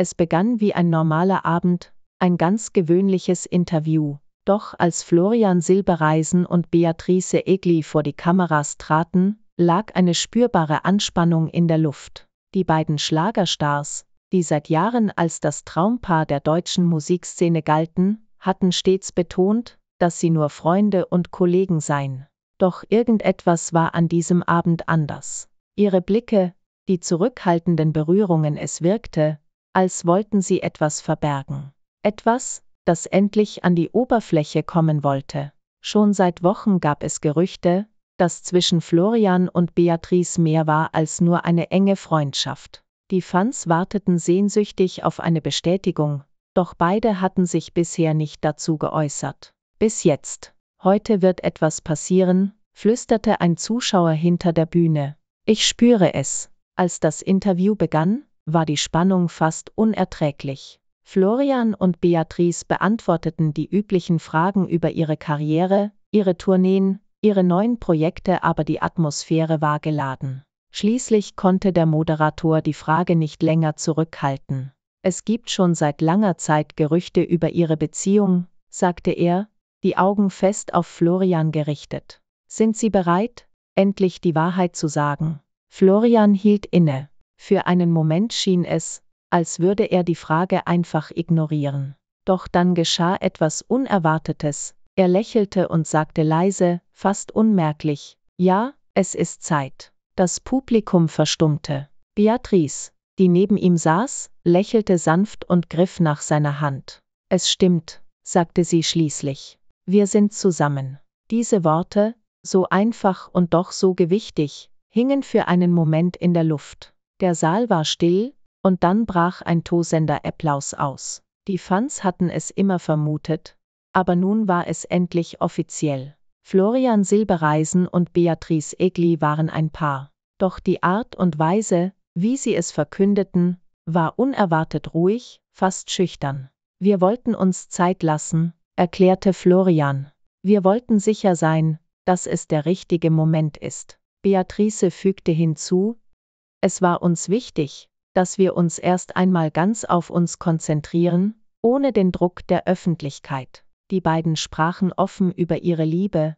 Es begann wie ein normaler Abend, ein ganz gewöhnliches Interview. Doch als Florian Silbereisen und Beatrice Egli vor die Kameras traten, lag eine spürbare Anspannung in der Luft. Die beiden Schlagerstars, die seit Jahren als das Traumpaar der deutschen Musikszene galten, hatten stets betont, dass sie nur Freunde und Kollegen seien. Doch irgendetwas war an diesem Abend anders. Ihre Blicke, die zurückhaltenden Berührungen, es wirkte, als wollten sie etwas verbergen. Etwas, das endlich an die Oberfläche kommen wollte. Schon seit Wochen gab es Gerüchte, dass zwischen Florian und Beatrice mehr war als nur eine enge Freundschaft. Die Fans warteten sehnsüchtig auf eine Bestätigung, doch beide hatten sich bisher nicht dazu geäußert. Bis jetzt. Heute wird etwas passieren, flüsterte ein Zuschauer hinter der Bühne. Ich spüre es. Als das Interview begann, war die Spannung fast unerträglich. Florian und Beatrice beantworteten die üblichen Fragen über ihre Karriere, ihre Tourneen, ihre neuen Projekte, aber die Atmosphäre war geladen. Schließlich konnte der Moderator die Frage nicht länger zurückhalten. Es gibt schon seit langer Zeit Gerüchte über ihre Beziehung, sagte er, die Augen fest auf Florian gerichtet. Sind Sie bereit, endlich die Wahrheit zu sagen? Florian hielt inne. Für einen Moment schien es, als würde er die Frage einfach ignorieren. Doch dann geschah etwas Unerwartetes. Er lächelte und sagte leise, fast unmerklich, Ja, es ist Zeit. Das Publikum verstummte. Beatrice, die neben ihm saß, lächelte sanft und griff nach seiner Hand. Es stimmt, sagte sie schließlich. Wir sind zusammen. Diese Worte, so einfach und doch so gewichtig, hingen für einen Moment in der Luft. Der Saal war still, und dann brach ein tosender Applaus aus. Die Fans hatten es immer vermutet, aber nun war es endlich offiziell. Florian Silbereisen und Beatrice Egli waren ein Paar. Doch die Art und Weise, wie sie es verkündeten, war unerwartet ruhig, fast schüchtern. Wir wollten uns Zeit lassen, erklärte Florian. Wir wollten sicher sein, dass es der richtige Moment ist. Beatrice fügte hinzu, es war uns wichtig, dass wir uns erst einmal ganz auf uns konzentrieren, ohne den Druck der Öffentlichkeit. Die beiden sprachen offen über ihre Liebe,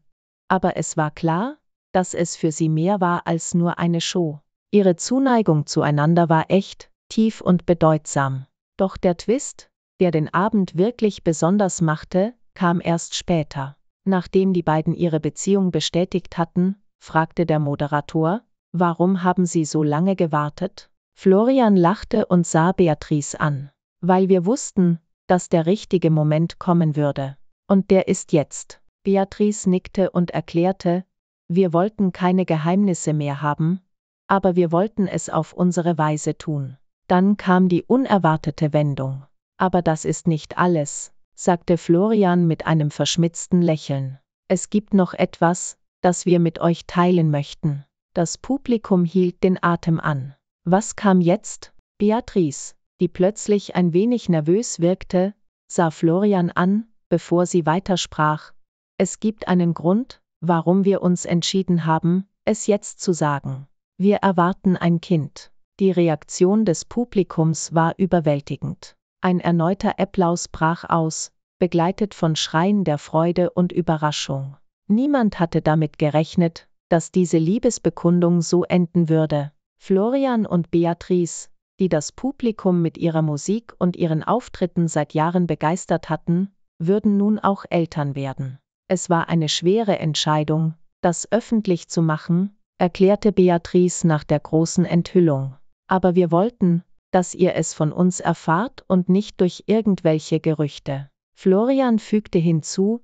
aber es war klar, dass es für sie mehr war als nur eine Show. Ihre Zuneigung zueinander war echt, tief und bedeutsam. Doch der Twist, der den Abend wirklich besonders machte, kam erst später. Nachdem die beiden ihre Beziehung bestätigt hatten, fragte der Moderator, Warum haben Sie so lange gewartet? Florian lachte und sah Beatrice an. Weil wir wussten, dass der richtige Moment kommen würde. Und der ist jetzt. Beatrice nickte und erklärte, wir wollten keine Geheimnisse mehr haben, aber wir wollten es auf unsere Weise tun. Dann kam die unerwartete Wendung. Aber das ist nicht alles, sagte Florian mit einem verschmitzten Lächeln. Es gibt noch etwas, das wir mit euch teilen möchten. Das Publikum hielt den Atem an. Was kam jetzt? Beatrice, die plötzlich ein wenig nervös wirkte, sah Florian an, bevor sie weitersprach. Es gibt einen Grund, warum wir uns entschieden haben, es jetzt zu sagen. Wir erwarten ein Kind. Die Reaktion des Publikums war überwältigend. Ein erneuter Applaus brach aus, begleitet von Schreien der Freude und Überraschung. Niemand hatte damit gerechnet, dass diese Liebesbekundung so enden würde. Florian und Beatrice, die das Publikum mit ihrer Musik und ihren Auftritten seit Jahren begeistert hatten, würden nun auch Eltern werden. Es war eine schwere Entscheidung, das öffentlich zu machen, erklärte Beatrice nach der großen Enthüllung. Aber wir wollten, dass ihr es von uns erfahrt und nicht durch irgendwelche Gerüchte. Florian fügte hinzu,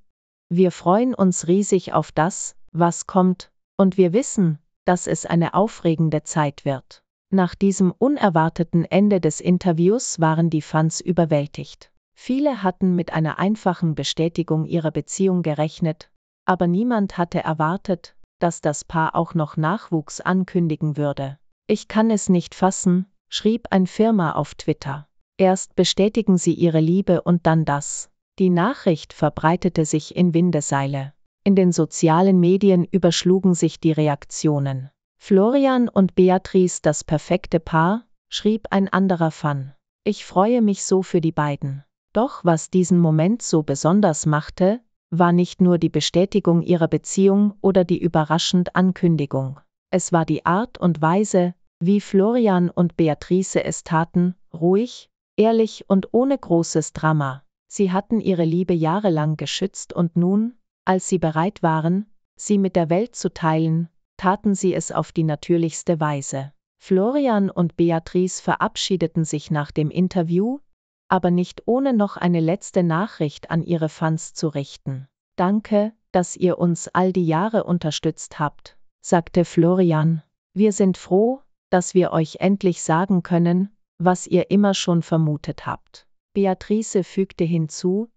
wir freuen uns riesig auf das, was kommt, und wir wissen, dass es eine aufregende Zeit wird. Nach diesem unerwarteten Ende des Interviews waren die Fans überwältigt. Viele hatten mit einer einfachen Bestätigung ihrer Beziehung gerechnet, aber niemand hatte erwartet, dass das Paar auch noch Nachwuchs ankündigen würde. Ich kann es nicht fassen, schrieb ein Firma auf Twitter. Erst bestätigen sie ihre Liebe und dann das. Die Nachricht verbreitete sich in Windeseile. In den sozialen Medien überschlugen sich die Reaktionen. Florian und Beatrice das perfekte Paar, schrieb ein anderer Fan. Ich freue mich so für die beiden. Doch was diesen Moment so besonders machte, war nicht nur die Bestätigung ihrer Beziehung oder die überraschende Ankündigung. Es war die Art und Weise, wie Florian und Beatrice es taten, ruhig, ehrlich und ohne großes Drama. Sie hatten ihre Liebe jahrelang geschützt und nun, als sie bereit waren, sie mit der Welt zu teilen, taten sie es auf die natürlichste Weise. Florian und Beatrice verabschiedeten sich nach dem Interview, aber nicht ohne noch eine letzte Nachricht an ihre Fans zu richten. Danke, dass ihr uns all die Jahre unterstützt habt, sagte Florian. Wir sind froh, dass wir euch endlich sagen können, was ihr immer schon vermutet habt. Beatrice fügte hinzu,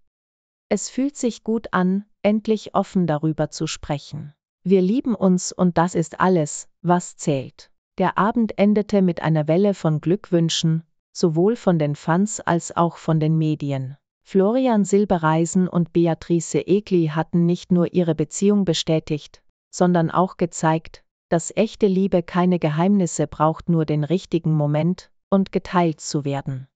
es fühlt sich gut an, endlich offen darüber zu sprechen. Wir lieben uns und das ist alles, was zählt. Der Abend endete mit einer Welle von Glückwünschen, sowohl von den Fans als auch von den Medien. Florian Silbereisen und Beatrice Egli hatten nicht nur ihre Beziehung bestätigt, sondern auch gezeigt, dass echte Liebe keine Geheimnisse braucht, nur den richtigen Moment und geteilt zu werden.